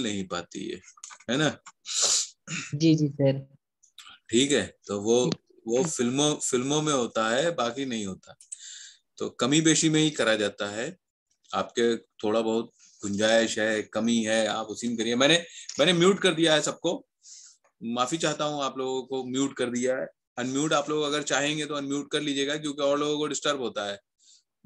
नहीं पाती है है ना जी जी सर ठीक है तो वो वो फिल्मों फिल्मों में होता है बाकी नहीं होता तो कमी बेशी में ही करा जाता है आपके थोड़ा बहुत गुंजाइश है कमी है आप उसी में करिए मैंने मैंने म्यूट कर दिया है सबको माफी चाहता हूँ आप लोगों को म्यूट कर दिया है अनम्यूट आप लोग अगर चाहेंगे तो अनम्यूट कर लीजिएगा क्योंकि और लोगों को डिस्टर्ब होता है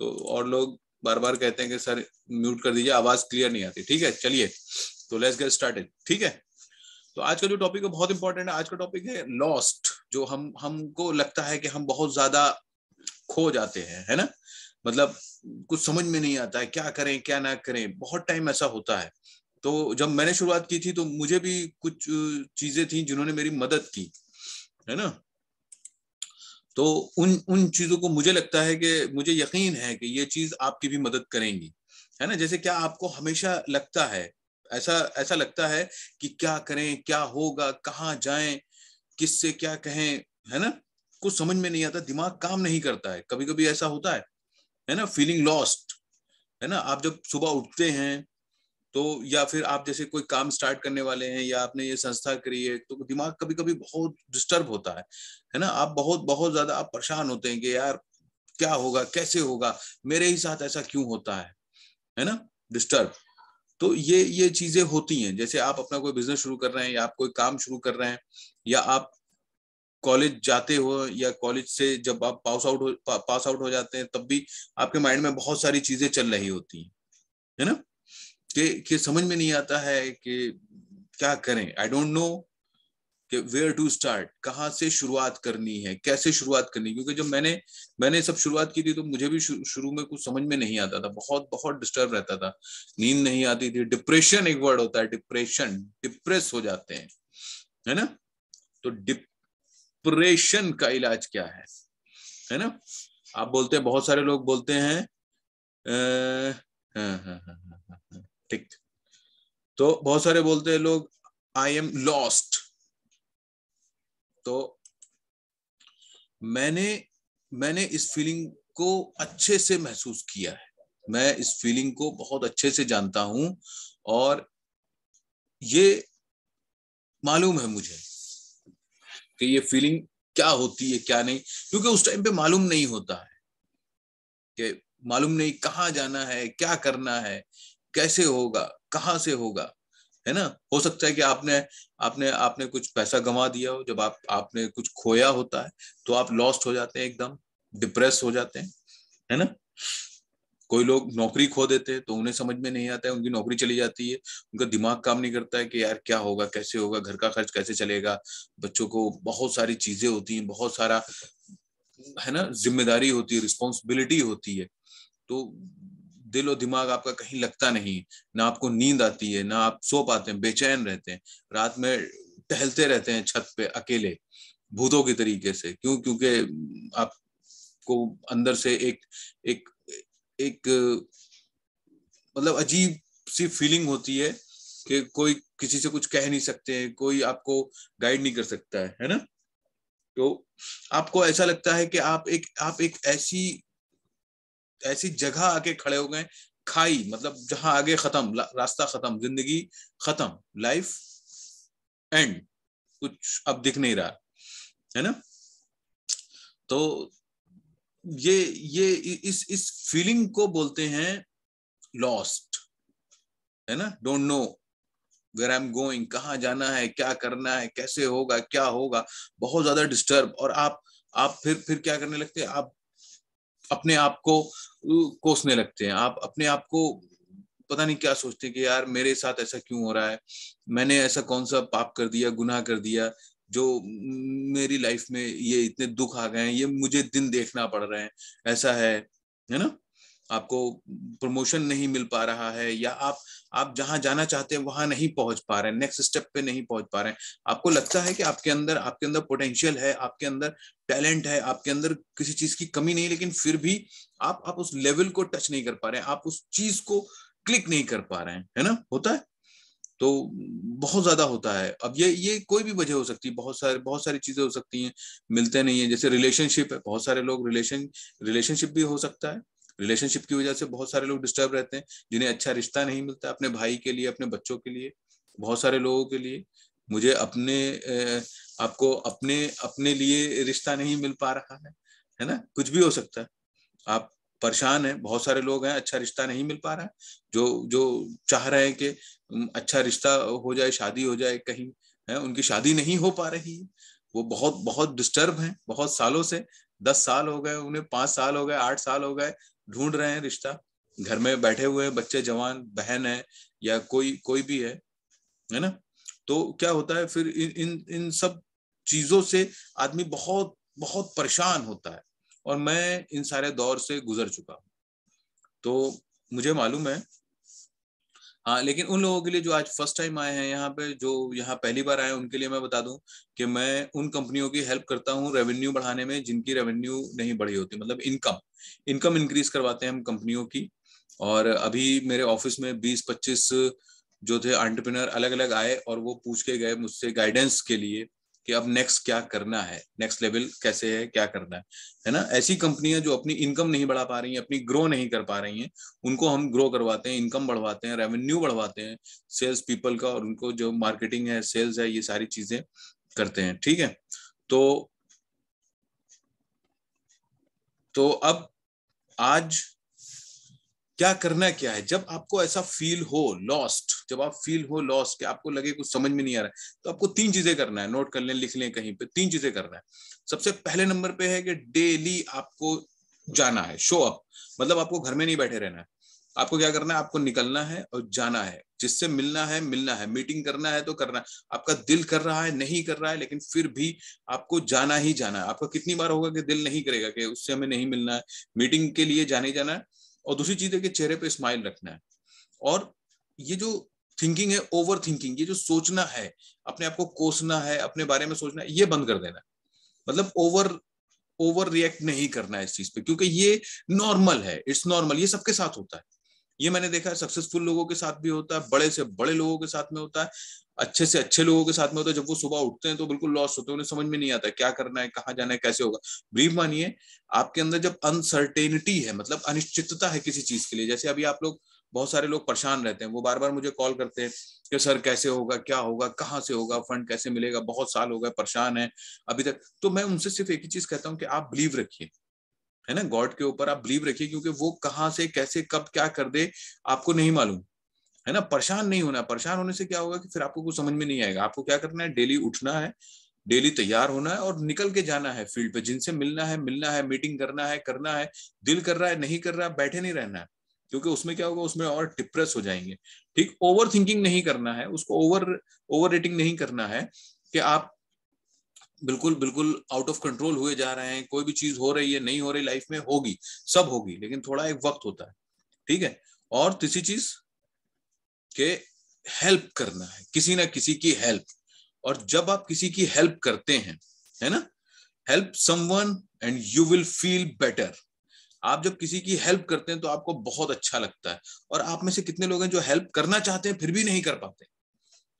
तो और लोग बार बार कहते हैं कि सर म्यूट कर दीजिए आवाज क्लियर नहीं आती ठीक है चलिए तो लेट्स गेट स्टार्टेड ठीक है तो आज का जो टॉपिक है बहुत इंपॉर्टेंट है आज का टॉपिक है लॉस्ट जो हम हमको लगता है कि हम बहुत ज्यादा खो जाते हैं है ना मतलब कुछ समझ में नहीं आता है क्या करें क्या ना करें बहुत टाइम ऐसा होता है तो जब मैंने शुरुआत की थी तो मुझे भी कुछ चीजें थी जिन्होंने मेरी मदद की है ना तो उन उन चीजों को मुझे लगता है कि मुझे यकीन है कि ये चीज आपकी भी मदद करेंगी है ना जैसे क्या आपको हमेशा लगता है ऐसा ऐसा लगता है कि क्या करें क्या होगा कहाँ जाएं किससे क्या कहें है ना कुछ समझ में नहीं आता दिमाग काम नहीं करता है कभी कभी ऐसा होता है है ना फीलिंग लॉस्ट है ना आप जब सुबह उठते हैं तो या फिर आप जैसे कोई काम स्टार्ट करने वाले हैं या आपने ये संस्था करी है तो दिमाग कभी कभी बहुत डिस्टर्ब होता है है ना आप बहुत बहुत ज्यादा आप परेशान होते हैं कि यार क्या होगा कैसे होगा मेरे ही साथ ऐसा क्यों होता है है ना डिस्टर्ब तो ये ये चीजें होती हैं जैसे आप अपना कोई बिजनेस शुरू कर रहे हैं या आप कोई काम शुरू कर रहे हैं या आप कॉलेज जाते हो या कॉलेज से जब आप पास आउट हो पास आउट हो जाते हैं तब भी आपके माइंड में बहुत सारी चीजें चल रही होती हैं है ना कि समझ में नहीं आता है कि क्या करें आई डोंट नो कि वेयर टू स्टार्ट कहाँ से शुरुआत करनी है कैसे शुरुआत करनी क्योंकि जब मैंने मैंने सब शुरुआत की थी तो मुझे भी शुरू में कुछ समझ में नहीं आता था बहुत बहुत डिस्टर्ब रहता था नींद नहीं आती थी डिप्रेशन एक वर्ड होता है डिप्रेशन डिप्रेस हो जाते हैं है ना तो डिप्रेशन का इलाज क्या है है ना आप बोलते हैं बहुत सारे लोग बोलते हैं हाँ, हाँ, हाँ, ठीक तो बहुत सारे बोलते हैं लोग आई एम लॉस्ट तो मैंने मैंने इस फीलिंग को अच्छे से महसूस किया है मैं इस फीलिंग को बहुत अच्छे से जानता हूं और ये मालूम है मुझे कि ये फीलिंग क्या होती है क्या नहीं क्योंकि उस टाइम पे मालूम नहीं होता है कि मालूम नहीं कहाँ जाना है क्या करना है कैसे होगा कहाँ से होगा है ना हो सकता है कि आपने आपने आपने कुछ पैसा गंवा दिया हो जब आप आपने कुछ खोया होता है तो आप लॉस्ट हो जाते हैं एकदम डिप्रेस हो जाते हैं है ना कोई लोग नौकरी खो देते हैं तो उन्हें समझ में नहीं आता है उनकी नौकरी चली जाती है उनका दिमाग काम नहीं करता है कि यार क्या होगा कैसे होगा घर का खर्च कैसे चलेगा बच्चों को बहुत सारी चीजें होती हैं बहुत सारा है ना जिम्मेदारी होती है रिस्पॉन्सिबिलिटी होती है तो दिल और दिमाग आपका कहीं लगता नहीं ना आपको नींद आती है ना आप सो पाते हैं बेचैन रहते हैं रात में टहलते रहते हैं छत पे अकेले भूतों के तरीके से क्यों क्योंकि आपको अंदर से एक एक एक मतलब अजीब सी फीलिंग होती है कि कोई किसी से कुछ कह नहीं सकते हैं कोई आपको गाइड नहीं कर सकता है है ना तो आपको ऐसा लगता है कि आप एक आप एक ऐसी ऐसी जगह आके खड़े हो गए खाई मतलब जहां आगे खत्म रास्ता खत्म जिंदगी खत्म लाइफ एंड कुछ अब दिख नहीं रहा है ना तो ये ये इस इस फीलिंग को बोलते हैं लॉस्ट है ना don't know where I am going कहाँ जाना है क्या करना है कैसे होगा क्या होगा बहुत ज्यादा डिस्टर्ब और आप आप फिर फिर क्या करने लगते हैं आप अपने आप को कोसने लगते हैं आप अपने आप को पता नहीं क्या सोचते कि यार मेरे साथ ऐसा क्यों हो रहा है मैंने ऐसा कौन सा पाप कर दिया गुनाह कर दिया जो मेरी लाइफ में ये इतने दुख आ गए हैं ये मुझे दिन देखना पड़ रहे हैं ऐसा है है ना आपको प्रमोशन नहीं मिल पा रहा है या आप आप जहां जाना चाहते हैं वहां नहीं पहुंच पा रहे हैं नेक्स्ट स्टेप पे नहीं पहुंच पा रहे हैं आपको लगता है कि आपके अंदर आपके अंदर पोटेंशियल है आपके अंदर टैलेंट है आपके अंदर किसी चीज की कमी नहीं लेकिन फिर भी आप आप उस लेवल को टच नहीं कर पा रहे हैं आप उस चीज को क्लिक नहीं कर पा रहे हैं है ना होता है तो बहुत ज्यादा होता है अब ये ये कोई भी वजह हो सकती है बहुत सारे बहुत सारी चीजें हो सकती हैं मिलते नहीं है जैसे रिलेशनशिप है बहुत सारे लोग रिलेशन रिलेशनशिप भी हो सकता है रिलेशनशिप की वजह से बहुत सारे लोग डिस्टर्ब रहते हैं जिन्हें अच्छा रिश्ता नहीं मिलता अपने भाई के लिए अपने बच्चों के लिए बहुत सारे लोगों के लिए मुझे अपने आपको अपने अपने लिए रिश्ता नहीं मिल पा रहा है है ना कुछ भी हो सकता है आप परेशान है बहुत सारे लोग हैं अच्छा रिश्ता नहीं मिल पा रहा है जो जो चाह रहे हैं कि अच्छा रिश्ता हो जाए शादी हो जाए कहीं है उनकी शादी नहीं हो पा रही है वो बहुत बहुत डिस्टर्ब हैं बहुत सालों से दस साल हो गए उन्हें पांच साल हो गए आठ साल हो गए ढूंढ रहे हैं रिश्ता घर में बैठे हुए हैं बच्चे जवान बहन है या कोई कोई भी है है ना तो क्या होता है फिर इन इन, इन सब चीजों से आदमी बहुत बहुत परेशान होता है और मैं इन सारे दौर से गुजर चुका हूं तो मुझे मालूम है हाँ लेकिन उन लोगों के लिए जो आज फर्स्ट टाइम आए हैं यहाँ पे जो यहाँ पहली बार आए उनके लिए मैं बता दूं कि मैं उन कंपनियों की हेल्प करता हूँ रेवेन्यू बढ़ाने में जिनकी रेवेन्यू नहीं बढ़ी होती मतलब इनकम इनकम इंक्रीज करवाते हैं हम कंपनियों की और अभी मेरे ऑफिस में बीस पच्चीस जो थे एंटरप्रेनर अलग अलग आए और वो पूछ के गए मुझसे गाइडेंस के लिए कि अब नेक्स्ट क्या करना है नेक्स्ट लेवल कैसे है क्या करना है है ना ऐसी कंपनियां जो अपनी इनकम नहीं बढ़ा पा रही हैं अपनी ग्रो नहीं कर पा रही हैं उनको हम ग्रो करवाते हैं इनकम बढ़वाते हैं रेवेन्यू बढ़वाते हैं सेल्स पीपल का और उनको जो मार्केटिंग है सेल्स है ये सारी चीजें करते हैं ठीक है तो तो अब आज क्या करना क्या है जब आपको ऐसा फील हो लॉस्ट जब आप फील हो लॉस्ट कि आपको लगे कुछ समझ में नहीं आ रहा है तो आपको तीन चीजें करना है नोट कर लें लिख लें कहीं पे तीन चीजें करना है सबसे पहले नंबर पे है कि डेली आपको जाना है शो अप मतलब आपको घर में नहीं बैठे रहना है आपको क्या करना है आपको निकलना है और जाना है जिससे मिलना है मिलना है मीटिंग करना है तो करना है आपका दिल कर रहा है नहीं कर रहा है लेकिन फिर भी आपको जाना ही जाना है आपका कितनी बार होगा कि दिल नहीं करेगा कि उससे हमें नहीं मिलना है मीटिंग के लिए जाने जाना है और दूसरी चीज है कि चेहरे पे स्माइल रखना है और ये जो थिंकिंग है ओवर थिंकिंग ये जो सोचना है अपने आप को कोसना है अपने बारे में सोचना है ये बंद कर देना मतलब ओवर ओवर रिएक्ट नहीं करना है इस चीज पे क्योंकि ये नॉर्मल है इट्स नॉर्मल ये सबके साथ होता है ये मैंने देखा है सक्सेसफुल लोगों के साथ भी होता है बड़े से बड़े लोगों के साथ में होता है अच्छे से अच्छे लोगों के साथ में होता है जब वो सुबह उठते हैं तो बिल्कुल लॉस होते हैं उन्हें समझ में नहीं आता क्या करना है कहाँ जाना है कैसे होगा ब्रीफ मानिए आपके अंदर जब अनसर्टेनिटी है मतलब अनिश्चितता है किसी चीज के लिए जैसे अभी आप लोग बहुत सारे लोग परेशान रहते हैं वो बार बार मुझे कॉल करते हैं कि सर कैसे होगा क्या होगा कहाँ से होगा फंड कैसे मिलेगा बहुत साल हो गए परेशान है अभी तक तो मैं उनसे सिर्फ एक ही चीज कहता हूँ कि आप बिलीव रखिए है ना गॉड के ऊपर आप बिलीव रखिए क्योंकि वो कहां से कैसे कब क्या कर दे आपको नहीं मालूम है ना परेशान नहीं होना परेशान होने से क्या होगा कि फिर आपको कुछ समझ में नहीं आएगा आपको क्या करना है डेली उठना है डेली तैयार होना है और निकल के जाना है फील्ड पे जिनसे मिलना है मिलना है मीटिंग करना है करना है दिल कर रहा है नहीं कर रहा है बैठे नहीं रहना है क्योंकि उसमें क्या होगा उसमें और डिप्रेस हो जाएंगे ठीक ओवर थिंकिंग नहीं करना है उसको ओवर ओवर रेटिंग नहीं करना है कि आप बिल्कुल बिल्कुल आउट ऑफ कंट्रोल हुए जा रहे हैं कोई भी चीज हो रही है नहीं हो रही लाइफ में होगी सब होगी लेकिन थोड़ा एक वक्त होता है ठीक है और तीसरी चीज के हेल्प करना है किसी ना किसी की हेल्प और जब आप किसी की हेल्प करते हैं है ना help someone and you will feel better आप जब किसी की हेल्प करते हैं तो आपको बहुत अच्छा लगता है और आप में से कितने लोग हैं जो हेल्प करना चाहते हैं फिर भी नहीं कर पाते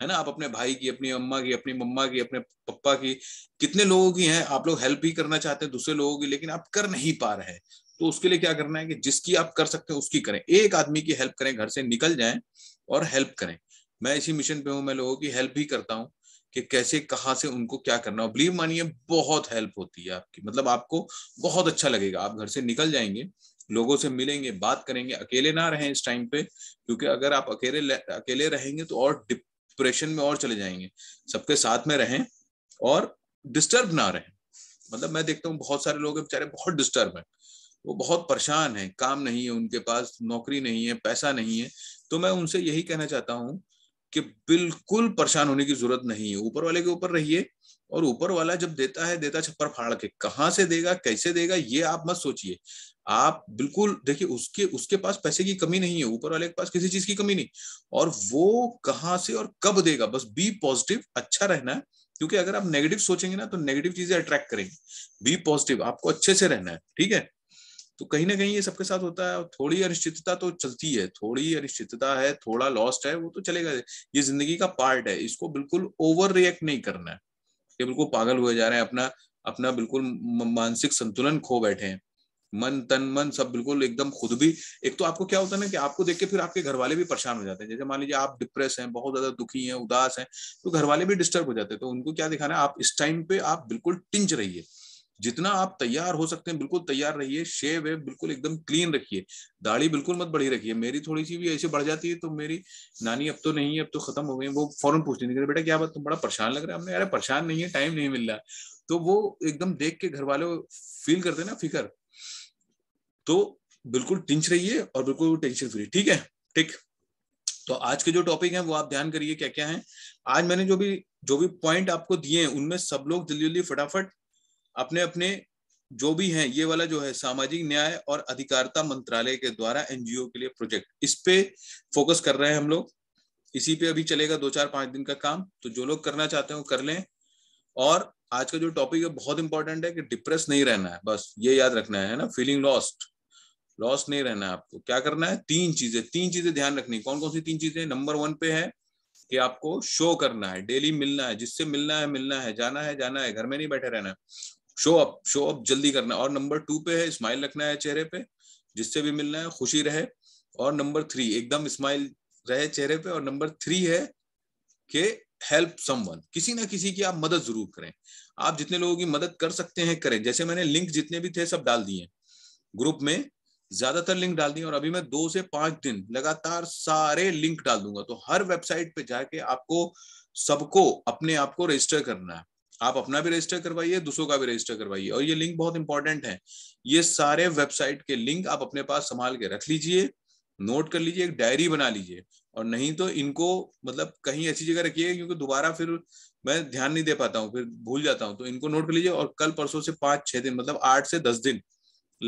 है ना आप अपने भाई की अपनी अम्मा की अपनी मम्मा की अपने पप्पा की कितने लोगों की हैं आप लोग हेल्प भी करना चाहते हैं दूसरे लोगों की लेकिन आप कर नहीं पा रहे हैं तो उसके लिए क्या करना है कि जिसकी आप कर सकते हैं उसकी करें एक आदमी की हेल्प करें घर से निकल जाए और हेल्प करें मैं इसी मिशन पे हूं मैं लोगों की हेल्प भी करता हूँ कि कैसे कहाँ से उनको क्या करना हो बिलीव मानिए बहुत हेल्प होती है आपकी मतलब आपको बहुत अच्छा लगेगा आप घर से निकल जाएंगे लोगों से मिलेंगे बात करेंगे अकेले ना रहें इस टाइम पे क्योंकि अगर आप अकेले अकेले रहेंगे तो और डिप डिप्रेशन में और चले जाएंगे सबके साथ में रहें और डिस्टर्ब ना रहें मतलब मैं देखता हूँ बहुत सारे लोग बेचारे बहुत डिस्टर्ब हैं वो बहुत परेशान हैं काम नहीं है उनके पास नौकरी नहीं है पैसा नहीं है तो मैं उनसे यही कहना चाहता हूँ कि बिल्कुल परेशान होने की जरूरत नहीं है ऊपर वाले के ऊपर रहिए और ऊपर वाला जब देता है देता छप्पर फाड़ के कहा से देगा कैसे देगा ये आप मत सोचिए आप बिल्कुल देखिए उसके उसके पास पैसे की कमी नहीं है ऊपर वाले के पास किसी चीज की कमी नहीं और वो कहाँ से और कब देगा बस बी पॉजिटिव अच्छा रहना है क्योंकि अगर आप नेगेटिव सोचेंगे ना तो नेगेटिव चीजें अट्रैक्ट करेंगे बी पॉजिटिव आपको अच्छे से रहना है ठीक है तो कहीं ना कहीं ये सबके साथ होता है थोड़ी अनिश्चितता तो चलती है थोड़ी अनिश्चितता है थोड़ा लॉस्ट है वो तो चलेगा ये जिंदगी का पार्ट है इसको बिल्कुल ओवर रिएक्ट नहीं करना है ये बिल्कुल पागल हुए जा रहे हैं अपना अपना बिल्कुल मानसिक संतुलन खो बैठे हैं मन तन मन सब बिल्कुल एकदम खुद भी एक तो आपको क्या होता है ना कि आपको देख के फिर आपके घर वाले भी परेशान हो जाते हैं जैसे मान लीजिए आप डिप्रेस हैं बहुत ज्यादा दुखी हैं उदास हैं तो घर वाले भी डिस्टर्ब हो जाते हैं तो उनको क्या दिखाना है आप इस टाइम पे आप बिल्कुल टिंच रहिए जितना आप तैयार हो सकते हैं बिल्कुल तैयार रहिए शेव है बिल्कुल एकदम क्लीन रखिए दाढ़ी बिल्कुल मत बढ़ी रखिए मेरी थोड़ी सी भी ऐसे बढ़ जाती है तो मेरी नानी अब तो नहीं है अब तो खत्म हो गई वो फौरन पूछने नहीं बेटा क्या बात तुम बड़ा परेशान लग रहा है हमने अरे परेशान नहीं है टाइम नहीं मिल रहा तो वो एकदम देख के घर वाले फील करते ना फिकर तो बिल्कुल टिंच रहिए और बिल्कुल टेंशन फ्री ठीक है ठीक तो आज के जो टॉपिक है वो आप ध्यान करिए क्या क्या है आज मैंने जो भी जो भी पॉइंट आपको दिए हैं उनमें सब लोग जल्दी जल्दी फटाफट अपने अपने जो भी हैं ये वाला जो है सामाजिक न्याय और अधिकारिता मंत्रालय के द्वारा एनजीओ के लिए प्रोजेक्ट इस पे फोकस कर रहे हैं हम लोग इसी पे अभी चलेगा दो चार पांच दिन का काम तो जो लोग करना चाहते हो कर लें और आज का जो टॉपिक है बहुत इंपॉर्टेंट है कि डिप्रेस नहीं रहना है बस ये याद रखना है ना फीलिंग लॉस्ट लॉस नहीं रहना है आपको क्या करना है तीन चीजें तीन चीजें ध्यान रखनी कौन कौन सी तीन चीजें नंबर वन पे है कि आपको शो करना है डेली मिलना है जिससे मिलना है मिलना है जाना है जाना है घर में नहीं बैठे रहना है शो अप शो अप जल्दी करना और नंबर टू पे है स्माइल रखना है चेहरे पे जिससे भी मिलना है खुशी रहे और नंबर थ्री एकदम स्माइल रहे चेहरे पे और नंबर थ्री है कि हेल्प समवन किसी ना किसी की आप मदद जरूर करें आप जितने लोगों की मदद कर सकते हैं करें जैसे मैंने लिंक जितने भी थे सब डाल दिए ग्रुप में ज्यादातर लिंक डाल दिए और अभी मैं दो से पांच दिन लगातार सारे लिंक डाल दूंगा तो हर वेबसाइट पे जाके आपको सबको अपने आप को रजिस्टर करना है आप अपना भी रजिस्टर करवाइए दूसरों का भी रजिस्टर करवाइए और ये लिंक बहुत इंपॉर्टेंट है ये सारे वेबसाइट के लिंक आप अपने पास संभाल के रख लीजिए नोट कर लीजिए एक डायरी बना लीजिए और नहीं तो इनको मतलब कहीं ऐसी जगह रखिए क्योंकि दोबारा फिर मैं ध्यान नहीं दे पाता हूँ फिर भूल जाता हूँ तो इनको नोट कर लीजिए और कल परसों से पांच छह दिन मतलब आठ से दस दिन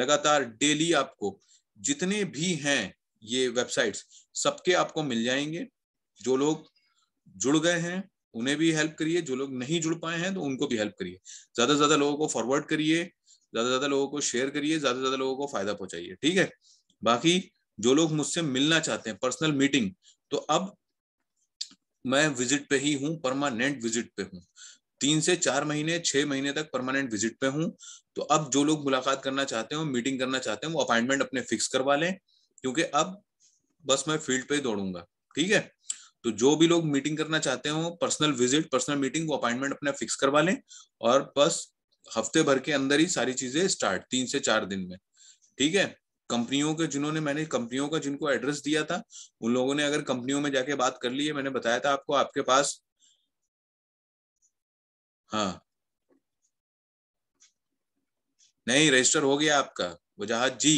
लगातार डेली आपको जितने भी हैं ये वेबसाइट्स सबके आपको मिल जाएंगे जो लोग जुड़ गए हैं उन्हें भी हेल्प करिए जो लोग नहीं जुड़ पाए हैं तो उनको भी हेल्प करिए ज्यादा से ज्यादा लोगों को फॉरवर्ड करिए ज्यादा से ज्यादा लोगों को शेयर करिए ज्यादा से ज्यादा लोगों को फायदा पहुंचाइए ठीक है बाकी जो लोग मुझसे मिलना चाहते हैं पर्सनल मीटिंग तो अब मैं विजिट पे ही हूँ परमानेंट विजिट पे हूँ तीन से चार महीने छह महीने तक परमानेंट विजिट पे हूँ तो अब जो लोग मुलाकात करना चाहते हो मीटिंग करना चाहते हैं वो अपॉइंटमेंट अपने फिक्स करवा लें क्योंकि अब बस मैं फील्ड पे दौड़ूंगा ठीक है तो जो भी लोग मीटिंग करना चाहते हो पर्सनल विजिट पर्सनल मीटिंग वो अपॉइंटमेंट अपना फिक्स करवा लें और बस हफ्ते भर के अंदर ही सारी चीजें स्टार्ट तीन से चार दिन में ठीक है कंपनियों के जिन्होंने मैंने कंपनियों का जिनको एड्रेस दिया था उन लोगों ने अगर कंपनियों में जाके बात कर ली है मैंने बताया था आपको आपके पास हाँ नहीं रजिस्टर हो गया आपका Wajahat ji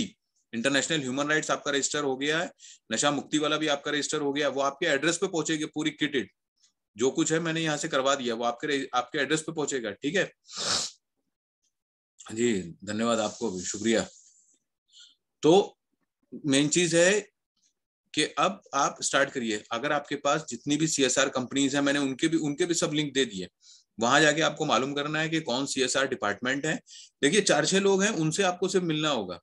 international human rights आपका रजिस्टर हो गया है नशा मुक्ति वाला भी आपका रजिस्टर हो गया वो आपके एड्रेस पे पहुंचेगी पूरी किटेड जो कुछ है मैंने यहाँ से करवा दिया वो आपके आपके एड्रेस पे पहुंचेगा ठीक है जी धन्यवाद आपको भी शुक्रिया तो मेन चीज है कि अब आप स्टार्ट करिए अगर आपके पास जितनी भी सीएसआर कंपनीज है मैंने उनके भी उनके भी सब लिंक दे दिए वहां जाके आपको मालूम करना है कि कौन सीएसआर डिपार्टमेंट है देखिए चार छह लोग हैं उनसे आपको सिर्फ मिलना होगा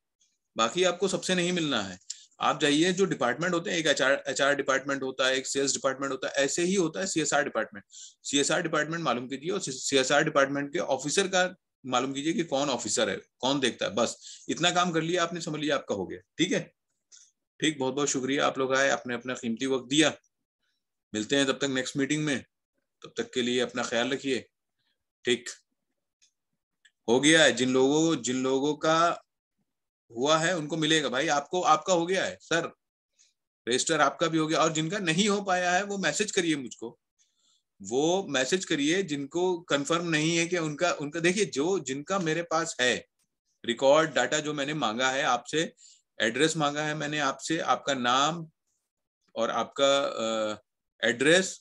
बाकी आपको सबसे नहीं मिलना है आप जाइए जो डिपार्टमेंट होते हैं एक एच आर डिपार्टमेंट होता है एक सेल्स डिपार्टमेंट होता है ऐसे ही होता है सीएसआर डिपार्टमेंट सीएसआर डिपार्टमेंट मालूम कीजिए और सीएसआर डिपार्टमेंट के ऑफिसर का मालूम कीजिए कि कौन ऑफिसर है कौन देखता है बस इतना काम कर लिया आपने समझ लिया आपका हो गया ठीक है ठीक बहुत बहुत शुक्रिया आप लोग आए आपने अपना कीमती वक्त दिया मिलते हैं तब तक नेक्स्ट मीटिंग में तब तक के लिए अपना ख्याल रखिए ठीक हो गया है जिन लोगों जिन लोगों का हुआ है उनको मिलेगा भाई आपको आपका हो गया है सर रजिस्टर आपका भी हो गया और जिनका नहीं हो पाया है वो मैसेज करिए मुझको वो मैसेज करिए जिनको कंफर्म नहीं है कि उनका उनका देखिए जो जिनका मेरे पास है रिकॉर्ड डाटा जो मैंने मांगा है आपसे एड्रेस मांगा है मैंने आपसे आपका नाम और आपका एड्रेस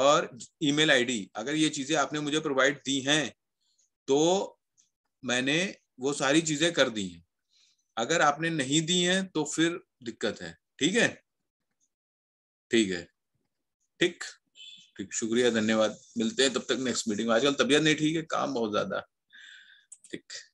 और ईमेल आईडी अगर ये चीजें आपने मुझे प्रोवाइड दी हैं तो मैंने वो सारी चीजें कर दी हैं अगर आपने नहीं दी है तो फिर दिक्कत है ठीक है ठीक है ठीक ठीक शुक्रिया धन्यवाद मिलते हैं तब तक नेक्स्ट मीटिंग में आजकल तबीयत नहीं ठीक है काम बहुत ज्यादा ठीक